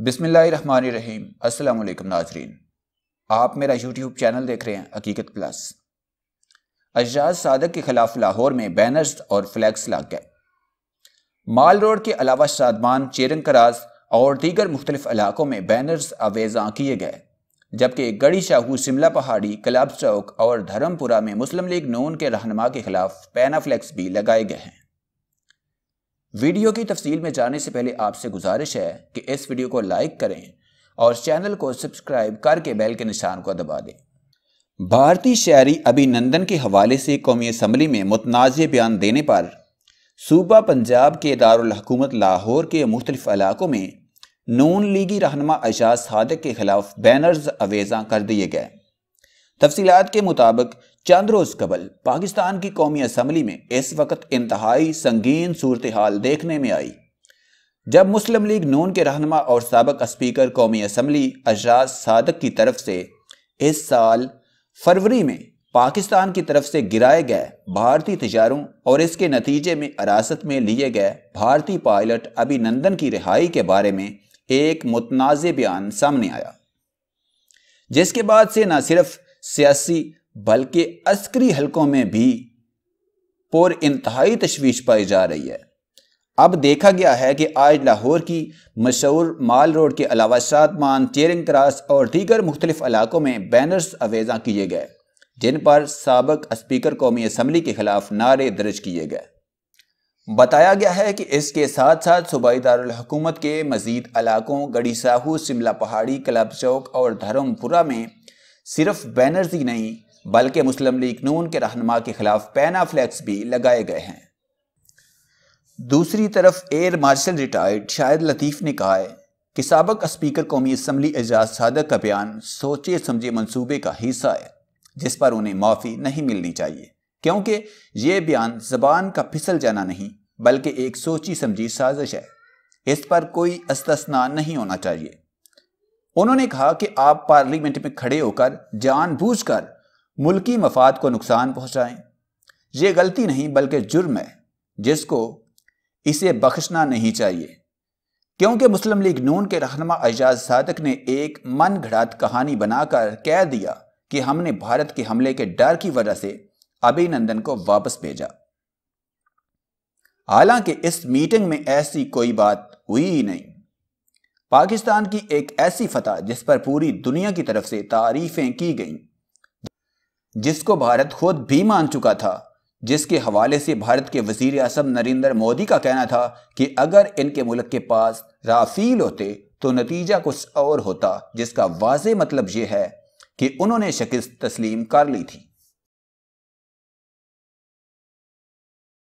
बिसमीम अल्लाम नाजरीन आप मेरा यूट्यूब चैनल देख रहे हैं हकीकत प्लस अजाज सादक के खिलाफ लाहौर में बैनर्स और फ्लैक्स लग गए माल रोड के अलावा शादमान चेरंग कराज और दीगर मुख्तलिफ इलाकों में बैनर्स आवेजा किए गए जबकि गढ़ी शाहू शिमला पहाड़ी क्लब चौक और धर्मपुरा में मुस्लिम लीग नून के रहनमा के खिलाफ पैना फ्लैक्स भी लगाए गए हैं वीडियो की तफसील में जाने से पहले आपसे गुजारिश है कि इस वीडियो को लाइक करें और चैनल को सब्सक्राइब करके बेल के निशान को दबा दें भारतीय शहरी अभिनंदन के हवाले से कौमी असम्बली में मुतनाज़ बयान देने पर सूबा पंजाब के दारकूमत लाहौर के मुख्तलिफ इलाकों में नून लीगी रहनमा एजाज सादक के खिलाफ बैनर्स अवेजा कर दिए गए तफसीत के मुताबिक चंद रोज कबल पाकिस्तान की कौमी असम्बली में इस वक्त इंतहाई संगीन सूरत हाल देखने में आई जब मुस्लिम लीग नून के रहनमा और सबक स्पीकर कौमी असम्बली अजाज सादक की तरफ से इस साल फरवरी में पाकिस्तान की तरफ से गिराए गए भारतीय तजारों और इसके नतीजे में अरासत में लिए गए भारतीय पायलट अभिनंदन की रिहाई के बारे में एक मुतनाज़ बयान सामने आया जिसके बाद से न सिर्फ सियासी बल्कि अस्करी हलकों में भी पोर इंतहाई तशवीश पाई जा रही है अब देखा गया है कि आज लाहौर की मशहूर माल रोड के अलावा शादमान चेरिंग क्रास और दीगर मुख्तलिफ इलाकों में बैनर्स अवेजा किए गए जिन पर सबक स्पीकर कौमी असम्बली के खिलाफ नारे दर्ज किए गए बताया गया है कि इसके साथ साथ सूबाई दारकूमत के मजीद इलाकों गड़ी साहू शिमला पहाड़ी क्लब चौक और धर्मपुरा में सिर्फ बैनर्स ही नहीं बल्कि मुस्लिम लीग नून के रहनमा के खिलाफ पैना फ्लैक्स भी लगाए गए हैं दूसरी तरफ air marshal retired Shahid Latif ने कहा है कि सबक स्पीकर कौमी इसम्बली एजाज सादक का बयान सोचे समझे मनसूबे का हिस्सा है जिस पर उन्हें माफ़ी नहीं मिलनी चाहिए क्योंकि ये बयान जबान का फिसल जाना नहीं बल्कि एक सोची समझी साजिश है इस पर कोई अस्तना नहीं होना चाहिए उन्होंने कहा कि आप पार्लियामेंट में खड़े होकर जानबूझकर मुल्की मफाद को नुकसान पहुंचाएं ये गलती नहीं बल्कि जुर्म है जिसको इसे बख्शना नहीं चाहिए क्योंकि मुस्लिम लीग नून के रहनमा एजाज सादक ने एक मन घड़ात कहानी बनाकर कह दिया कि हमने भारत के हमले के डर की वजह से अभिनंदन को वापस भेजा हालांकि इस मीटिंग में ऐसी कोई बात हुई ही नहीं पाकिस्तान की एक ऐसी फतह जिस पर पूरी दुनिया की तरफ से तारीफें की गईं जिसको भारत खुद भी मान चुका था जिसके हवाले से भारत के वजीर असम नरेंद्र मोदी का कहना था कि अगर इनके मुल्क के पास राफील होते तो नतीजा कुछ और होता जिसका वाज मतलब यह है कि उन्होंने शिकस्त तस्लीम कर ली थी